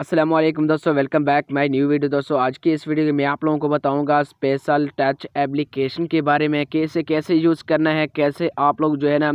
असलम दोस्तों welcome back my new video दोस्तों आज की इस वीडियो में मैं आप लोगों को बताऊंगा स्पेशल टच एप्लीकेशन के बारे में कैसे कैसे यूज़ करना है कैसे आप लोग जो है ना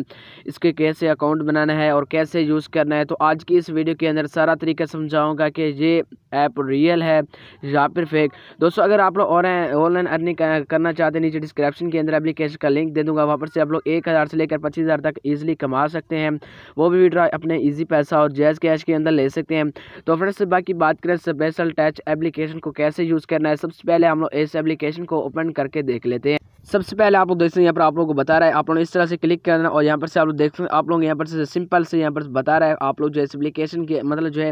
इसके कैसे अकाउंट बनाना है और कैसे यूज़ करना है तो आज की इस वीडियो के अंदर सारा तरीका समझाऊंगा कि ये ऐप रियल है या फिर फेक दोस्तों अगर आप लोग ऑनलाइन अर्निंग करना चाहते हैं नीचे डिस्क्रिप्शन के अंदर एप्लीकेशन का लिंक दे दूँगा वहाँ पर से आप लोग एक से लेकर पच्चीस तक ईजिली कमा सकते हैं वो भी विड्रा अपने ईजी पैसा और जैज़ कैश के अंदर ले सकते हैं तो फ्रेंड्स बाकी बात करें स्पेशल टच एप्लीकेशन को कैसे यूज़ करना है सबसे पहले हम लोग इस एप्लीकेशन को ओपन करके देख लेते हैं सबसे पहले आप लोग देख सकते हैं यहाँ पर आप लोगों को बता रहा है आप लोग इस तरह से क्लिक करना और यहाँ पर से आप लोग देख सकते हैं आप लोग यहाँ पर से सिंपल से यहाँ पर बता रहा है आप लोग जो है एप्लीकेशन के मतलब जो है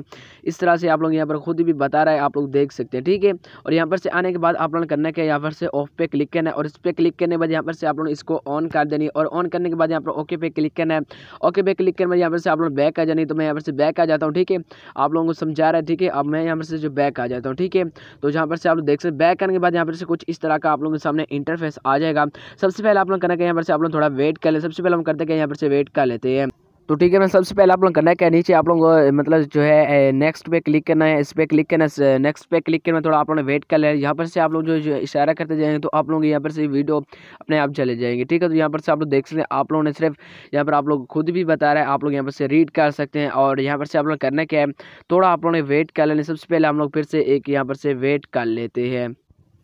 इस तरह से आप लोग यहाँ पर खुद भी बता रहा है आप लोग देख सकते हैं ठीक है और यहाँ पर से आने के बाद आप ने करना क्या यहाँ पर से ऑफ पे क्लिक करना है और इस पर क्लिक करने के बाद यहाँ पर से आप लोग इसको ऑन कर देनी और ऑन करने के बाद यहाँ पर ओके पे क्लिक करना है ओके पे क्लिक करने यहाँ पर से आप लोग बैक आ जानी तो मैं यहाँ पर से बैक आ जाता हूँ ठीक है आप लोगों को समझा रहा है ठीक है अब मैं यहाँ पर से जो बैक आ जाता हूँ ठीक है तो जहाँ पर से आप लोग देख सकते हैं बैक करने के बाद यहाँ पर से कुछ इस तरह का आप लोगों के सामने इंटरफेस आ जाए जाएगा सबसे पहले आप लोग करना है यहाँ पर से आप लोग थोड़ा वेट कर ले सबसे पहले हम करते हैं यहाँ पर से वेट कर लेते हैं तो ठीक है मैं सबसे पहले आप लोग करना है क्या नीचे आप लोग मतलब जो है नेक्स्ट पे क्लिक करना है इस पर क्लिक करना है नेक्स्ट पे क्लिक करना थोड़ा आप लोग वेट कर ले यहाँ पर से आप लोग जो इशारा करते जाएंगे तो आप लोग यहाँ पर से वीडियो अपने आप चले जाएंगे ठीक है तो यहाँ पर से आप लोग देख सकते हैं आप लोगों ने सिर्फ यहाँ पर आप लोग खुद भी बता रहे हैं आप लोग यहाँ पर से रीड कर सकते हैं और यहाँ पर से आप लोग करना क्या है थोड़ा आप लोगों ने वेट कर लेना सबसे पहले हम लोग फिर से एक यहाँ पर से वेट कर लेते हैं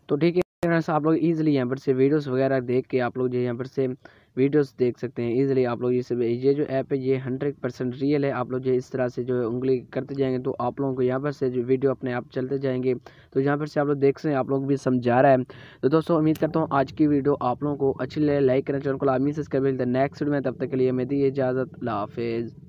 तो ठीक है फ्रेंड्स आप लोग इजीली यहाँ पर से वीडियोस वगैरह देख के आप लोग जो यहाँ पर से वीडियोस देख सकते हैं इजीली आप लोग ये ये जो ऐप है ये हंड्रेड परसेंट रियल है आप लोग जो इस तरह से जो उंगली करते जाएंगे तो आप लोगों को यहाँ पर से जो वीडियो अपने आप चलते जाएंगे तो यहाँ पर से आप लोग देख सकते हैं आप लोग भी समझा रहा है तो दोस्तों उम्मीद करता हूँ आज की वीडियो आप लोगों को अच्छी लगे लाइक करना चैनल को लामी सब्सक्राइब नेक्स्ट वीडियो में तब तक के लिए मैं दी इजाज़त लाफेज़